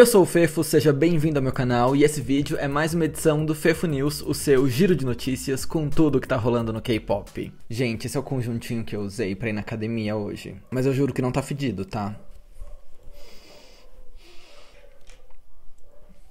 eu sou o Fefo, seja bem-vindo ao meu canal e esse vídeo é mais uma edição do Fefo News, o seu giro de notícias com tudo que tá rolando no K-pop. Gente, esse é o conjuntinho que eu usei pra ir na academia hoje, mas eu juro que não tá fedido, tá?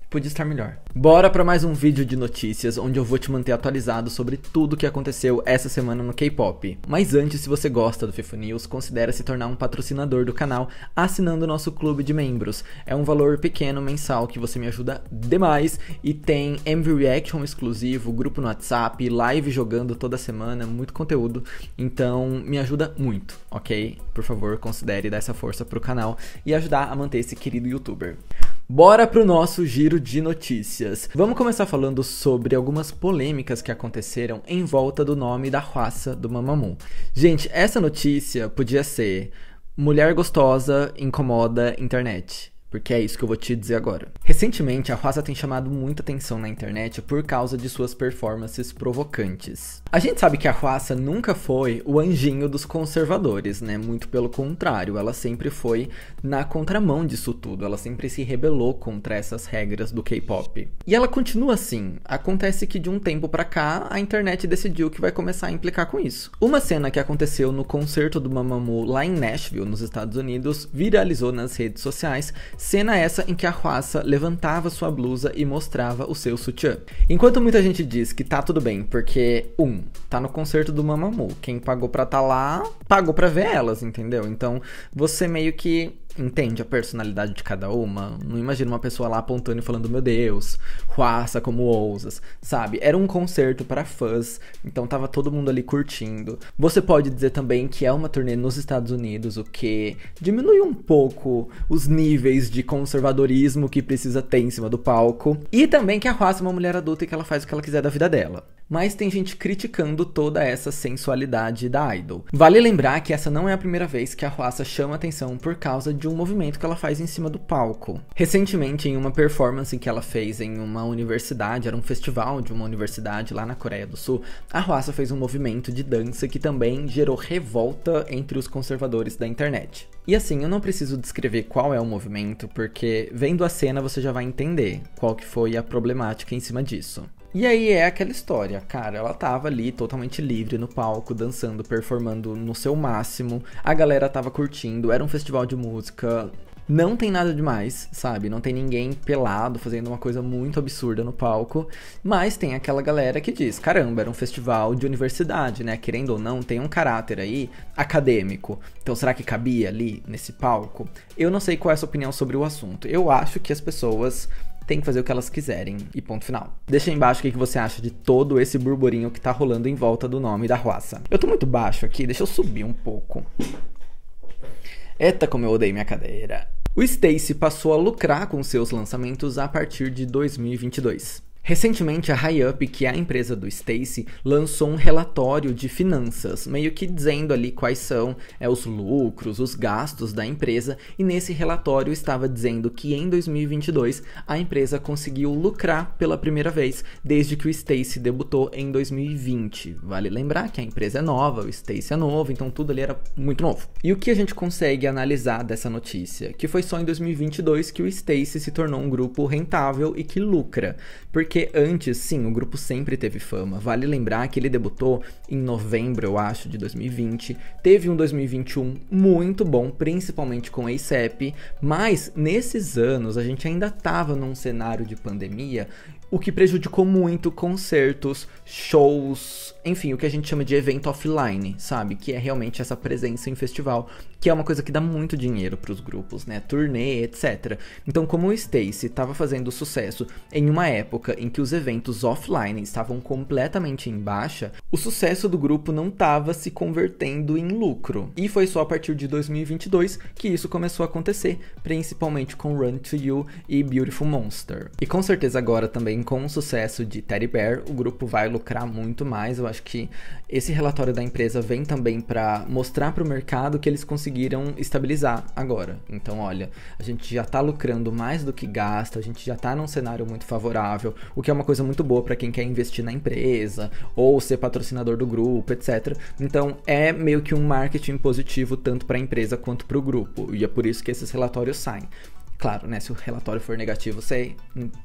podia estar melhor. Bora para mais um vídeo de notícias onde eu vou te manter atualizado sobre tudo o que aconteceu essa semana no K-pop. Mas antes, se você gosta do FIFA News, considere se tornar um patrocinador do canal assinando o nosso clube de membros. É um valor pequeno mensal que você me ajuda demais e tem MV Reaction exclusivo, grupo no WhatsApp, live jogando toda semana, muito conteúdo. Então, me ajuda muito, OK? Por favor, considere dar essa força pro canal e ajudar a manter esse querido youtuber. Bora pro nosso giro de notícias. Vamos começar falando sobre algumas polêmicas que aconteceram em volta do nome da raça do Mamamoo. Gente, essa notícia podia ser Mulher gostosa incomoda internet porque é isso que eu vou te dizer agora. Recentemente, a Rosa tem chamado muita atenção na internet por causa de suas performances provocantes. A gente sabe que a Rosa nunca foi o anjinho dos conservadores, né? Muito pelo contrário, ela sempre foi na contramão disso tudo, ela sempre se rebelou contra essas regras do K-pop. E ela continua assim. Acontece que de um tempo para cá, a internet decidiu que vai começar a implicar com isso. Uma cena que aconteceu no concerto do Mamamoo lá em Nashville, nos Estados Unidos, viralizou nas redes sociais Cena essa em que a Huasa levantava sua blusa e mostrava o seu sutiã. Enquanto muita gente diz que tá tudo bem, porque, um, tá no concerto do Mamamoo, quem pagou pra tá lá, pagou pra ver elas, entendeu? Então, você meio que entende a personalidade de cada uma. Não imagina uma pessoa lá apontando e falando, meu Deus, ruaça, como ousas, sabe? Era um concerto para fãs, então tava todo mundo ali curtindo. Você pode dizer também que é uma turnê nos Estados Unidos, o que diminui um pouco os níveis de conservadorismo que precisa ter em cima do palco. E também que a ruaça é uma mulher adulta e que ela faz o que ela quiser da vida dela mas tem gente criticando toda essa sensualidade da idol. Vale lembrar que essa não é a primeira vez que a Roaça chama atenção por causa de um movimento que ela faz em cima do palco. Recentemente, em uma performance que ela fez em uma universidade, era um festival de uma universidade lá na Coreia do Sul, a Roaça fez um movimento de dança que também gerou revolta entre os conservadores da internet. E assim, eu não preciso descrever qual é o movimento, porque vendo a cena você já vai entender qual que foi a problemática em cima disso. E aí é aquela história, cara, ela tava ali totalmente livre no palco, dançando, performando no seu máximo. A galera tava curtindo, era um festival de música, não tem nada demais, sabe? Não tem ninguém pelado fazendo uma coisa muito absurda no palco, mas tem aquela galera que diz: caramba, era um festival de universidade, né? Querendo ou não, tem um caráter aí acadêmico. Então será que cabia ali nesse palco? Eu não sei qual é a sua opinião sobre o assunto. Eu acho que as pessoas tem que fazer o que elas quiserem e ponto final. Deixa aí embaixo o que você acha de todo esse burburinho que tá rolando em volta do nome da Ruaça. Eu tô muito baixo aqui, deixa eu subir um pouco. Eita, como eu odeio minha cadeira. O Stacy passou a lucrar com seus lançamentos a partir de 2022. Recentemente, a High Up, que é a empresa do Stacy, lançou um relatório de finanças, meio que dizendo ali quais são é, os lucros, os gastos da empresa, e nesse relatório estava dizendo que em 2022 a empresa conseguiu lucrar pela primeira vez desde que o Stacy debutou em 2020. Vale lembrar que a empresa é nova, o Stacy é novo, então tudo ali era muito novo. E o que a gente consegue analisar dessa notícia? Que foi só em 2022 que o Stacy se tornou um grupo rentável e que lucra, porque porque antes, sim, o grupo sempre teve fama. Vale lembrar que ele debutou em novembro, eu acho, de 2020. Teve um 2021 muito bom, principalmente com ASAP, mas nesses anos a gente ainda estava num cenário de pandemia o que prejudicou muito concertos, shows, enfim, o que a gente chama de evento offline, sabe? Que é realmente essa presença em festival, que é uma coisa que dá muito dinheiro para os grupos, né? Turnê, etc. Então, como o Stacy estava fazendo sucesso em uma época em que os eventos offline estavam completamente em baixa, o sucesso do grupo não estava se convertendo em lucro. E foi só a partir de 2022 que isso começou a acontecer, principalmente com Run to You e Beautiful Monster. E com certeza agora também também com o sucesso de Teddy Bear, o grupo vai lucrar muito mais. Eu acho que esse relatório da empresa vem também para mostrar para o mercado que eles conseguiram estabilizar agora. Então, olha, a gente já está lucrando mais do que gasta, a gente já está num cenário muito favorável, o que é uma coisa muito boa para quem quer investir na empresa ou ser patrocinador do grupo, etc. Então, é meio que um marketing positivo tanto para a empresa quanto para o grupo, e é por isso que esses relatórios saem. Claro, né? Se o relatório for negativo, você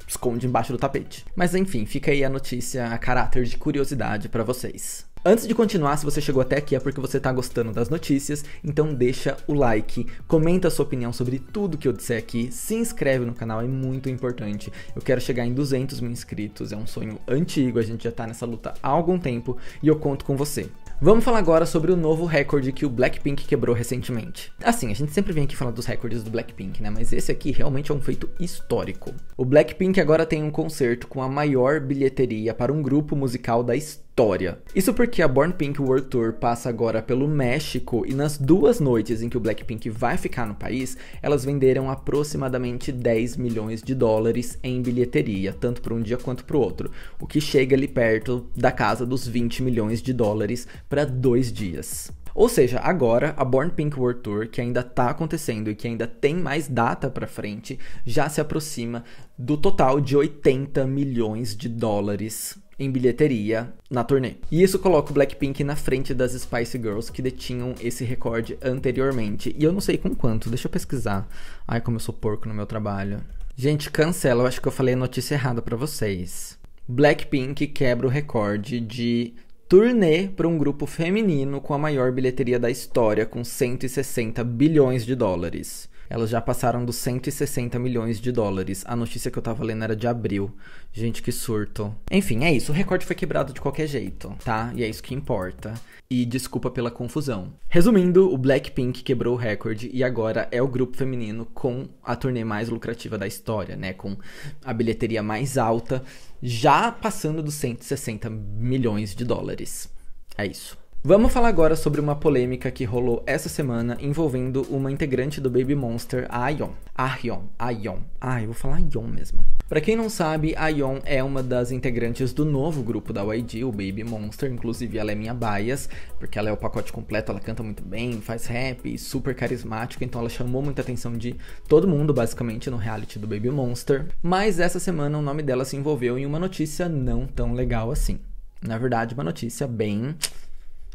esconde embaixo do tapete. Mas enfim, fica aí a notícia a caráter de curiosidade para vocês. Antes de continuar, se você chegou até aqui é porque você está gostando das notícias, então deixa o like, comenta a sua opinião sobre tudo que eu disser aqui, se inscreve no canal, é muito importante. Eu quero chegar em 200 mil inscritos, é um sonho antigo, a gente já está nessa luta há algum tempo e eu conto com você. Vamos falar agora sobre o novo recorde que o Blackpink quebrou recentemente. Assim, a gente sempre vem aqui falando dos recordes do Blackpink, né? Mas esse aqui realmente é um feito histórico. O Blackpink agora tem um concerto com a maior bilheteria para um grupo musical da história história. Isso porque a Born Pink World Tour passa agora pelo México e nas duas noites em que o Blackpink vai ficar no país, elas venderam aproximadamente 10 milhões de dólares em bilheteria, tanto para um dia quanto para o outro, o que chega ali perto da casa dos 20 milhões de dólares para dois dias. Ou seja, agora a Born Pink World Tour, que ainda está acontecendo e que ainda tem mais data para frente, já se aproxima do total de 80 milhões de dólares em bilheteria na turnê. E isso coloca o Blackpink na frente das Spice Girls que detinham esse recorde anteriormente. E eu não sei com quanto, deixa eu pesquisar. Ai, como eu sou porco no meu trabalho. Gente, cancela, eu acho que eu falei a notícia errada para vocês. Blackpink quebra o recorde de turnê para um grupo feminino com a maior bilheteria da história, com 160 bilhões de dólares elas já passaram dos 160 milhões de dólares. A notícia que eu tava lendo era de abril. Gente, que surto. Enfim, é isso. O recorde foi quebrado de qualquer jeito, tá? E é isso que importa. E desculpa pela confusão. Resumindo, o Blackpink quebrou o recorde e agora é o grupo feminino com a turnê mais lucrativa da história, né? Com a bilheteria mais alta, já passando dos 160 milhões de dólares. É isso. Vamos falar agora sobre uma polêmica que rolou essa semana envolvendo uma integrante do Baby Monster, a Aion. Aion, Aion. Ah, eu vou falar Aion mesmo. Para quem não sabe, a Aion é uma das integrantes do novo grupo da YG, o Baby Monster. Inclusive, ela é minha bias, porque ela é o pacote completo, ela canta muito bem, faz rap, super carismática, então ela chamou muita atenção de todo mundo, basicamente, no reality do Baby Monster. Mas essa semana o nome dela se envolveu em uma notícia não tão legal assim. Na verdade, uma notícia bem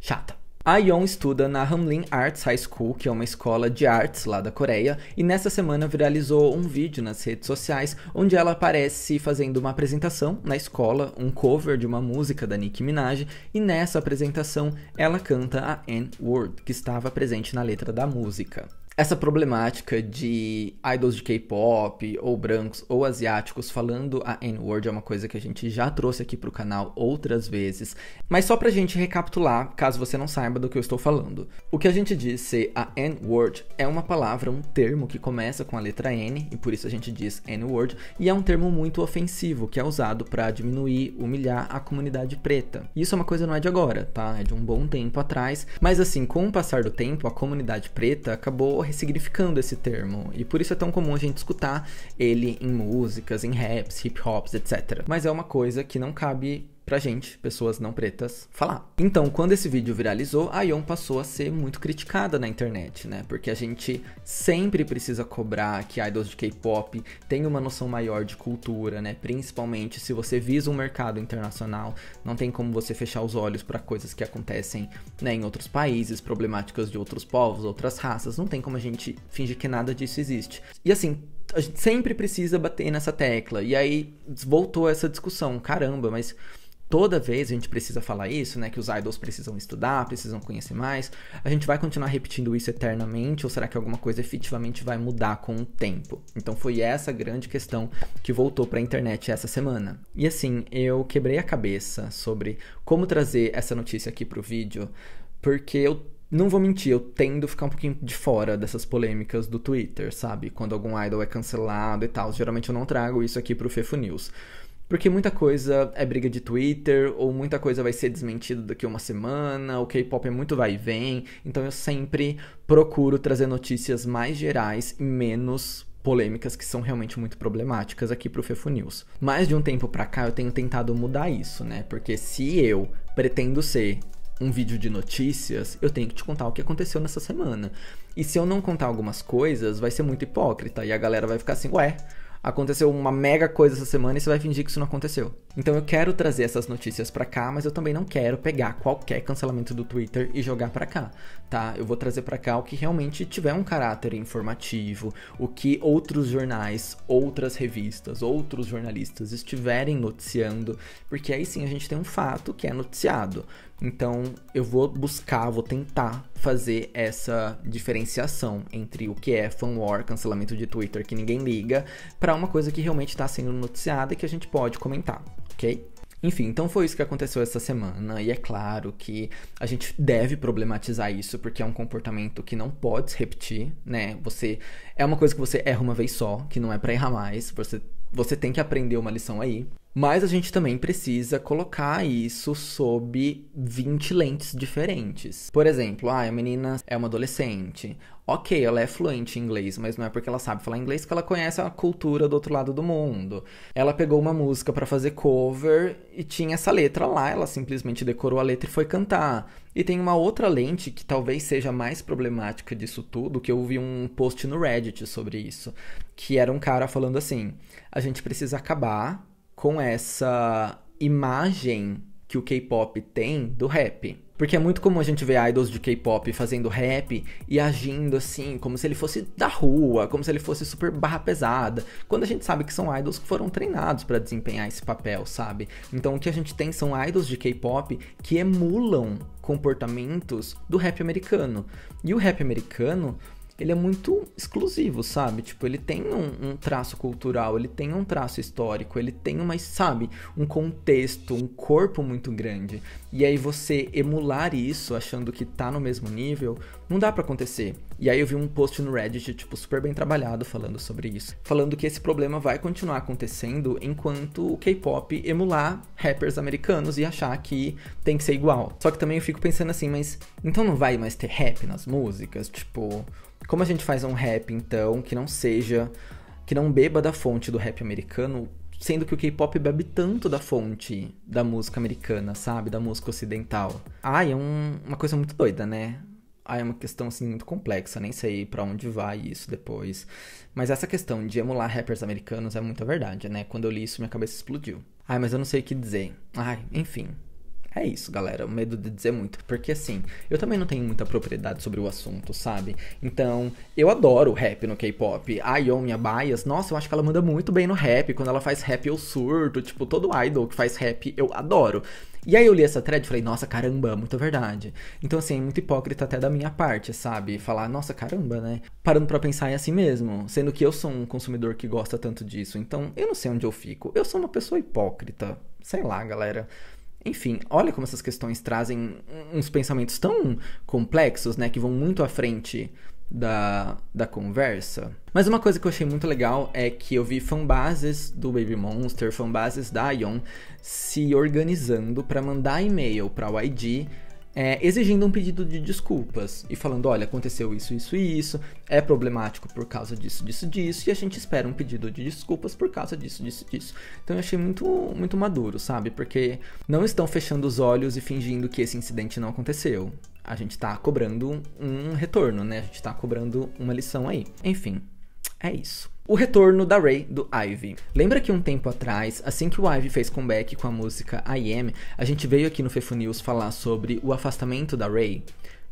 Chata. A Yon estuda na Hamlin Arts High School, que é uma escola de artes lá da Coreia, e nessa semana viralizou um vídeo nas redes sociais onde ela aparece fazendo uma apresentação na escola, um cover de uma música da Nicki Minaj, e nessa apresentação ela canta a N-Word, que estava presente na letra da música essa problemática de idols de K-pop, ou brancos, ou asiáticos falando a N-word é uma coisa que a gente já trouxe aqui pro canal outras vezes. Mas só pra gente recapitular, caso você não saiba do que eu estou falando. O que a gente diz ser a N-word é uma palavra, um termo que começa com a letra N, e por isso a gente diz N-word, e é um termo muito ofensivo, que é usado para diminuir, humilhar a comunidade preta. isso é uma coisa não é de agora, tá? É de um bom tempo atrás, mas assim, com o passar do tempo, a comunidade preta acabou ressignificando esse termo, e por isso é tão comum a gente escutar ele em músicas, em raps, hip hops, etc. Mas é uma coisa que não cabe pra gente, pessoas não pretas, falar. Então, quando esse vídeo viralizou, a Ion passou a ser muito criticada na internet, né? Porque a gente sempre precisa cobrar que idols de K-pop tenham uma noção maior de cultura, né? Principalmente se você visa um mercado internacional, não tem como você fechar os olhos para coisas que acontecem né, em outros países, problemáticas de outros povos, outras raças, não tem como a gente fingir que nada disso existe. E assim, a gente sempre precisa bater nessa tecla. E aí voltou essa discussão, caramba, mas toda vez a gente precisa falar isso, né? Que os idols precisam estudar, precisam conhecer mais. A gente vai continuar repetindo isso eternamente ou será que alguma coisa efetivamente vai mudar com o tempo? Então foi essa grande questão que voltou para a internet essa semana. E assim, eu quebrei a cabeça sobre como trazer essa notícia aqui pro vídeo, porque eu não vou mentir, eu tendo a ficar um pouquinho de fora dessas polêmicas do Twitter, sabe? Quando algum idol é cancelado e tal. Geralmente eu não trago isso aqui pro Fefo News. Porque muita coisa é briga de Twitter, ou muita coisa vai ser desmentida daqui a uma semana, o K-pop é muito vai e vem, então eu sempre procuro trazer notícias mais gerais e menos polêmicas que são realmente muito problemáticas aqui pro Fefo News. mais de um tempo pra cá eu tenho tentado mudar isso, né? Porque se eu pretendo ser um vídeo de notícias, eu tenho que te contar o que aconteceu nessa semana. E se eu não contar algumas coisas, vai ser muito hipócrita e a galera vai ficar assim, ué, aconteceu uma mega coisa essa semana e você vai fingir que isso não aconteceu. Então eu quero trazer essas notícias para cá, mas eu também não quero pegar qualquer cancelamento do Twitter e jogar para cá, tá? Eu vou trazer para cá o que realmente tiver um caráter informativo, o que outros jornais, outras revistas, outros jornalistas estiverem noticiando, porque aí sim a gente tem um fato que é noticiado. Então eu vou buscar, vou tentar fazer essa diferenciação entre o que é fan war, cancelamento de Twitter que ninguém liga, para uma coisa que realmente está sendo noticiada e que a gente pode comentar ok? Enfim, então foi isso que aconteceu essa semana, e é claro que a gente deve problematizar isso, porque é um comportamento que não pode se repetir, né? Você é uma coisa que você erra uma vez só, que não é para errar mais, você, você tem que aprender uma lição aí. Mas a gente também precisa colocar isso sob 20 lentes diferentes. Por exemplo, ah, a menina é uma adolescente. Ok, ela é fluente em inglês, mas não é porque ela sabe falar inglês que ela conhece a cultura do outro lado do mundo. Ela pegou uma música para fazer cover e tinha essa letra lá, ela simplesmente decorou a letra e foi cantar. E tem uma outra lente que talvez seja mais problemática disso tudo, que eu vi um post no Reddit sobre isso, que era um cara falando assim: "A gente precisa acabar com essa imagem que o K-pop tem do rap. Porque é muito comum a gente ver idols de K-pop fazendo rap e agindo assim, como se ele fosse da rua, como se ele fosse super barra pesada. Quando a gente sabe que são idols que foram treinados para desempenhar esse papel, sabe? Então o que a gente tem são idols de K-pop que emulam comportamentos do rap americano. E o rap americano ele é muito exclusivo, sabe? Tipo, ele tem um, um, traço cultural, ele tem um traço histórico, ele tem uma, sabe, um contexto, um corpo muito grande. E aí você emular isso achando que tá no mesmo nível, não dá para acontecer. E aí eu vi um post no Reddit, tipo, super bem trabalhado falando sobre isso. Falando que esse problema vai continuar acontecendo enquanto o K-pop emular rappers americanos e achar que tem que ser igual. Só que também eu fico pensando assim, mas então não vai mais ter rap nas músicas? Tipo, como a gente faz um rap, então, que não seja. que não beba da fonte do rap americano, sendo que o K-pop bebe tanto da fonte da música americana, sabe? Da música ocidental. Ai, é um, uma coisa muito doida, né? Ai, é uma questão, assim, muito complexa. Nem sei para onde vai isso depois. Mas essa questão de emular rappers americanos é muita verdade, né? Quando eu li isso, minha cabeça explodiu. Ai, mas eu não sei o que dizer. Ai, enfim. É isso, galera. O medo de dizer muito. Porque assim, eu também não tenho muita propriedade sobre o assunto, sabe? Então, eu adoro rap no K-pop. A Yomi Bias, nossa, eu acho que ela manda muito bem no rap. Quando ela faz rap, eu surto. Tipo, todo idol que faz rap, eu adoro. E aí eu li essa thread e falei, nossa, caramba, é muito verdade. Então, assim, é muito hipócrita até da minha parte, sabe? Falar, nossa, caramba, né? Parando para pensar é assim mesmo. Sendo que eu sou um consumidor que gosta tanto disso. Então, eu não sei onde eu fico. Eu sou uma pessoa hipócrita. Sei lá, galera. Enfim, olha como essas questões trazem uns pensamentos tão complexos, né, que vão muito à frente da, da conversa. Mas uma coisa que eu achei muito legal é que eu vi fanbases do Baby Monster, fanbases da Ion se organizando para mandar e-mail para o ID é, exigindo um pedido de desculpas e falando: olha, aconteceu isso, isso e isso, é problemático por causa disso, disso, disso, e a gente espera um pedido de desculpas por causa disso, disso, disso. Então eu achei muito, muito maduro, sabe? Porque não estão fechando os olhos e fingindo que esse incidente não aconteceu. A gente está cobrando um retorno, né? A gente está cobrando uma lição aí. Enfim, é isso o retorno da Ray do Ivy. Lembra que um tempo atrás, assim que o Ivy fez comeback com a música I Am, a gente veio aqui no Fefo News falar sobre o afastamento da Ray?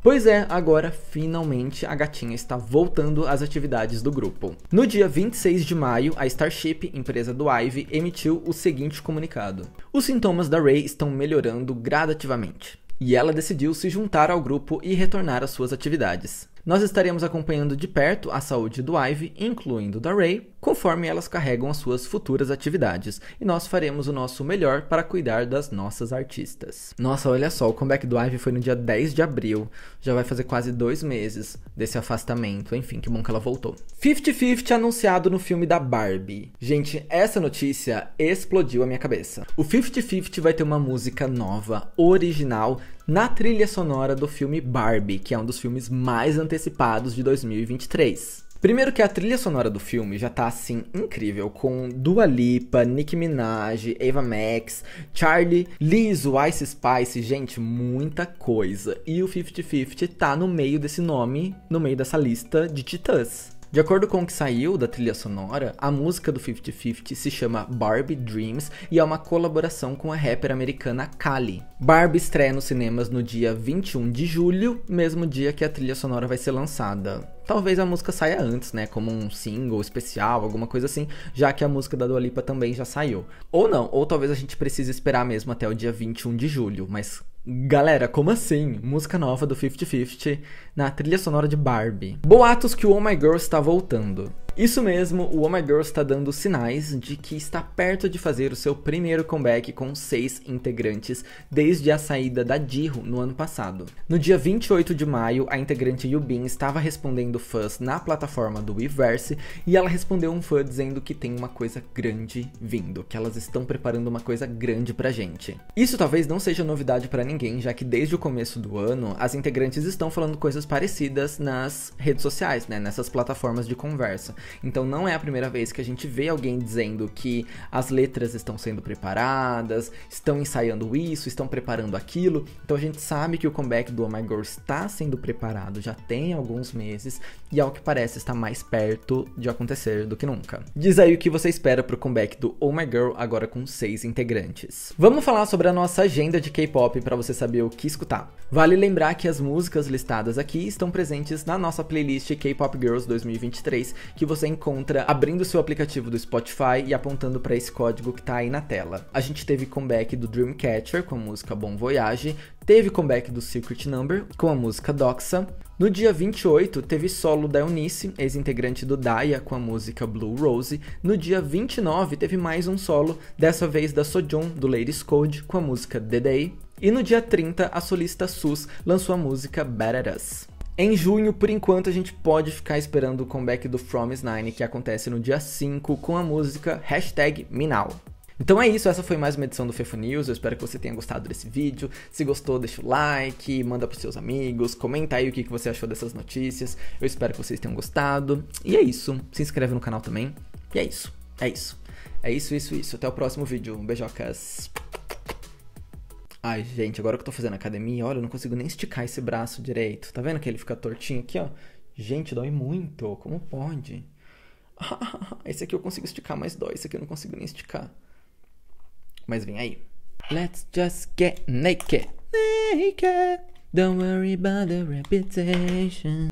Pois é, agora finalmente a gatinha está voltando às atividades do grupo. No dia 26 de maio, a Starship, empresa do Ivy, emitiu o seguinte comunicado: Os sintomas da Ray estão melhorando gradativamente. E ela decidiu se juntar ao grupo e retornar às suas atividades. Nós estaremos acompanhando de perto a saúde do Ive, incluindo da Ray, conforme elas carregam as suas futuras atividades, e nós faremos o nosso melhor para cuidar das nossas artistas. Nossa, olha só, o comeback do Ivy foi no dia 10 de abril, já vai fazer quase dois meses desse afastamento, enfim, que bom que ela voltou. 50-50 anunciado no filme da Barbie. Gente, essa notícia explodiu a minha cabeça. O 50-50 vai ter uma música nova, original, na trilha sonora do filme Barbie, que é um dos filmes mais antecipados de 2023. Primeiro que a trilha sonora do filme já tá assim incrível, com Dua Lipa, Nicki Minaj, Eva Max, Charlie, Liz, Ice Spice, gente, muita coisa. E o 50-50 tá no meio desse nome, no meio dessa lista de titãs. De acordo com o que saiu da trilha sonora, a música do 50-50 se chama Barbie Dreams e é uma colaboração com a rapper americana Kali. Barbie estreia nos cinemas no dia 21 de julho, mesmo dia que a trilha sonora vai ser lançada. Talvez a música saia antes, né? Como um single especial, alguma coisa assim, já que a música da Dua Lipa também já saiu. Ou não, ou talvez a gente precise esperar mesmo até o dia 21 de julho, mas Galera, como assim? Música nova do 50-50 na trilha sonora de Barbie. Boatos que o Oh My Girl está voltando. Isso mesmo, o Oh My Girl está dando sinais de que está perto de fazer o seu primeiro comeback com seis integrantes desde a saída da Jiho no ano passado. No dia 28 de maio, a integrante Yubin estava respondendo fãs na plataforma do Weverse e ela respondeu um fã dizendo que tem uma coisa grande vindo, que elas estão preparando uma coisa grande pra gente. Isso talvez não seja novidade para ninguém, já que desde o começo do ano as integrantes estão falando coisas parecidas nas redes sociais, né, nessas plataformas de conversa. Então não é a primeira vez que a gente vê alguém dizendo que as letras estão sendo preparadas, estão ensaiando isso, estão preparando aquilo. Então a gente sabe que o comeback do Oh My Girl está sendo preparado já tem alguns meses e ao é que parece está mais perto de acontecer do que nunca. Diz aí o que você espera pro comeback do Oh My Girl agora com seis integrantes. Vamos falar sobre a nossa agenda de K-pop para você saber o que escutar. Vale lembrar que as músicas listadas aqui estão presentes na nossa playlist K-pop Girls 2023 que você você encontra abrindo seu aplicativo do Spotify e apontando para esse código que tá aí na tela. A gente teve comeback do Dreamcatcher com a música Bom Voyage, teve comeback do Secret Number com a música Doxa. No dia 28, teve solo da Eunice, ex-integrante do Daya, com a música Blue Rose. No dia 29, teve mais um solo, dessa vez da Sojun, do Ladies Code, com a música The Day. E no dia 30, a solista Sus lançou a música Better Us. Em junho, por enquanto, a gente pode ficar esperando o comeback do Fromis 9, que acontece no dia 5 com a música Minal. Então é isso, essa foi mais uma edição do Fefo News. Eu espero que você tenha gostado desse vídeo. Se gostou, deixa o like, manda pros seus amigos, comenta aí o que você achou dessas notícias. Eu espero que vocês tenham gostado. E é isso. Se inscreve no canal também. E é isso. É isso. É isso, isso, isso. Até o próximo vídeo. Beijocas. Ai, gente, agora que eu tô fazendo academia, olha, eu não consigo nem esticar esse braço direito. Tá vendo que ele fica tortinho aqui, ó? Gente, dói muito. Como pode? esse aqui eu consigo esticar, mas dói. Esse aqui eu não consigo nem esticar. Mas vem aí. Let's just get naked. Naked. Don't worry about the reputation.